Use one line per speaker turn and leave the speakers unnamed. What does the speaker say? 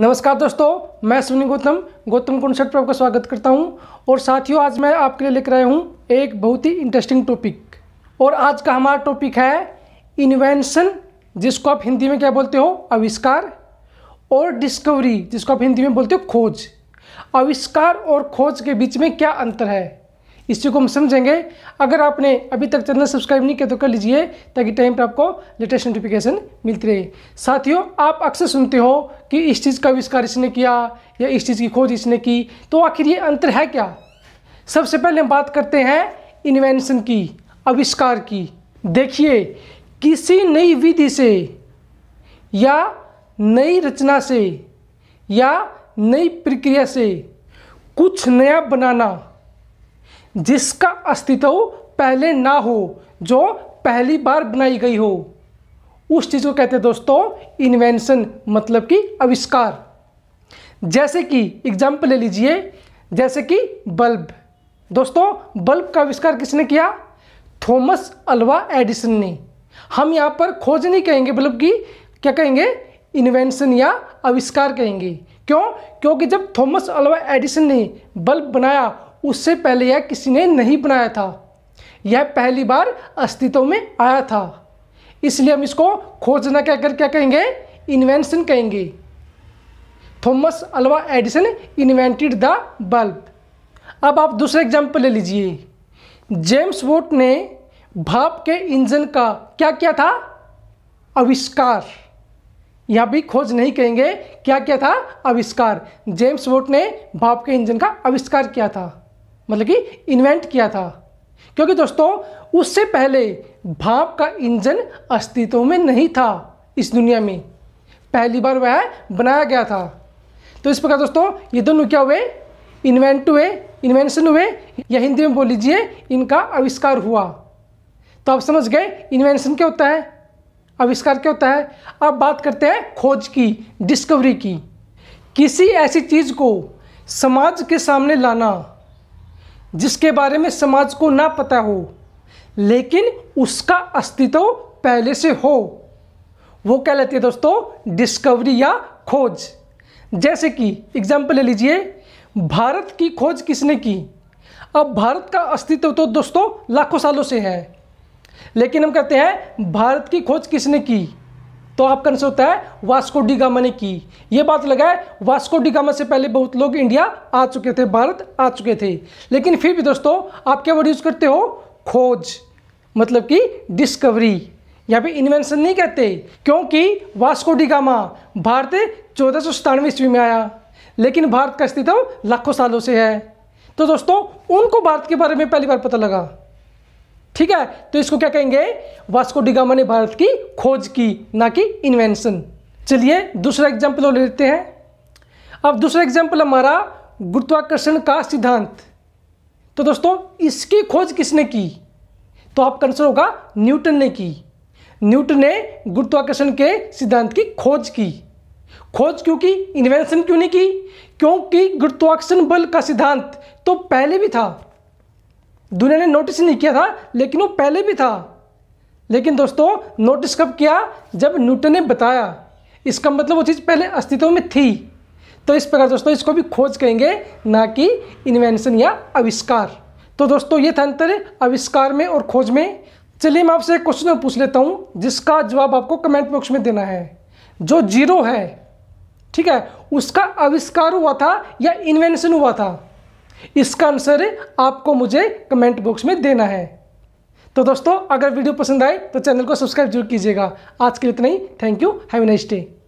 नमस्कार दोस्तों मैं सुनील गौतम गौतम कॉन्सेप्ट पर आपका स्वागत करता हूं और साथियों आज मैं आपके लिए लेकर आया हूं एक बहुत ही इंटरेस्टिंग टॉपिक और आज का हमारा टॉपिक है इन्वेंशन जिसको आप हिंदी में क्या बोलते हो आविष्कार और डिस्कवरी जिसको आप हिंदी में बोलते हो खोज आविष्कार और खोज के बीच में क्या अंतर है इसी को हम समझेंगे अगर आपने अभी तक चैनल सब्सक्राइब नहीं किया तो कर लीजिए ताकि टाइम पर आपको लेटेस्ट नोटिफिकेशन मिलती रहे साथियों आप अक्सर सुनते हो कि इस चीज़ का आविष्कार इसने किया या इस चीज़ की खोज इसने की तो आखिर ये अंतर है क्या सबसे पहले हम बात करते हैं इन्वेंशन की आविष्कार की देखिए किसी नई विधि से या नई रचना से या नई प्रक्रिया से कुछ नया बनाना जिसका अस्तित्व पहले ना हो जो पहली बार बनाई गई हो उस चीज़ को कहते हैं दोस्तों इन्वेंशन मतलब कि आविष्कार जैसे कि एग्जाम्पल ले लीजिए जैसे कि बल्ब दोस्तों बल्ब का आविष्कार किसने किया थॉमस अल्वा एडिसन ने हम यहाँ पर खोज नहीं कहेंगे बल्ब की क्या कहेंगे इन्वेंशन या आविष्कार कहेंगे क्यों क्योंकि जब थॉमस अल्वा एडिसन ने बल्ब बनाया उससे पहले यह किसी ने नहीं बनाया था यह पहली बार अस्तित्व में आया था इसलिए हम इसको खोजना कहकर क्या कहेंगे इन्वेंशन कहेंगे Thomas Alva Edison invented the bulb अब आप दूसरा एग्जाम्पल ले लीजिए जेम्स वोट ने भाप के इंजन का क्या किया था आविष्कार यह भी खोज नहीं कहेंगे क्या क्या था आविष्कार जेम्स वोट ने भाप के इंजन का आविष्कार किया था मतलब कि इन्वेंट किया था क्योंकि दोस्तों उससे पहले भाप का इंजन अस्तित्व में नहीं था इस दुनिया में पहली बार वह बनाया गया था तो इस प्रकार दोस्तों ये दोनों क्या हुए इन्वेंट हुए इन्वेंशन हुए या हिंदी में बोल लीजिए इनका आविष्कार हुआ तो आप समझ गए इन्वेंशन क्या होता है आविष्कार क्या होता है अब बात करते हैं खोज की डिस्कवरी की किसी ऐसी चीज़ को समाज के सामने लाना जिसके बारे में समाज को ना पता हो लेकिन उसका अस्तित्व पहले से हो वो क्या लेती है दोस्तों डिस्कवरी या खोज जैसे कि एग्जाम्पल ले लीजिए भारत की खोज किसने की अब भारत का अस्तित्व तो दोस्तों लाखों सालों से है लेकिन हम कहते हैं भारत की खोज किसने की तो आपका आंसर होता है वास्को डिगामा ने की ये बात लगाए वास्को डिगामा से पहले बहुत लोग इंडिया आ चुके थे भारत आ चुके थे लेकिन फिर भी दोस्तों आप क्या वर्ड यूज़ करते हो खोज मतलब कि डिस्कवरी यहाँ पे इन्वेंशन नहीं कहते क्योंकि वास्को डिगामा भारत चौदह सौ सतानवे ईस्वी में आया लेकिन भारत का अस्तित्व लाखों सालों से है तो दोस्तों उनको भारत के बारे में पहली बार पता लगा ठीक है तो इसको क्या कहेंगे वास्को डिगामा ने भारत की खोज की ना कि इन्वेंशन चलिए दूसरा एग्जाम्पल लेते हैं अब दूसरा एग्जाम्पल हमारा गुरुत्वाकर्षण का सिद्धांत तो दोस्तों इसकी खोज किसने की तो आपका आंसर होगा न्यूटन ने की न्यूटन ने गुरुत्वाकर्षण के सिद्धांत की खोज की खोज क्यों की इन्वेंशन क्यों नहीं की क्योंकि गुरुत्वाकर्षण बल का सिद्धांत तो पहले भी था दुनिया ने नोटिस नहीं किया था लेकिन वो पहले भी था लेकिन दोस्तों नोटिस कब किया जब न्यूटन ने बताया इसका मतलब वो चीज़ पहले अस्तित्व में थी तो इस प्रकार दोस्तों इसको भी खोज कहेंगे ना कि इन्वेंशन या आविष्कार तो दोस्तों ये था अंतर आविष्कार में और खोज में चलिए मैं आपसे एक क्वेश्चन पूछ लेता हूँ जिसका जवाब आपको कमेंट बॉक्स में देना है जो जीरो है ठीक है उसका आविष्कार हुआ था या इन्वेंशन हुआ था इसका आंसर आपको मुझे कमेंट बॉक्स में देना है तो दोस्तों अगर वीडियो पसंद आए तो चैनल को सब्सक्राइब जरूर कीजिएगा आज के लिए इतना ही thank you have nice day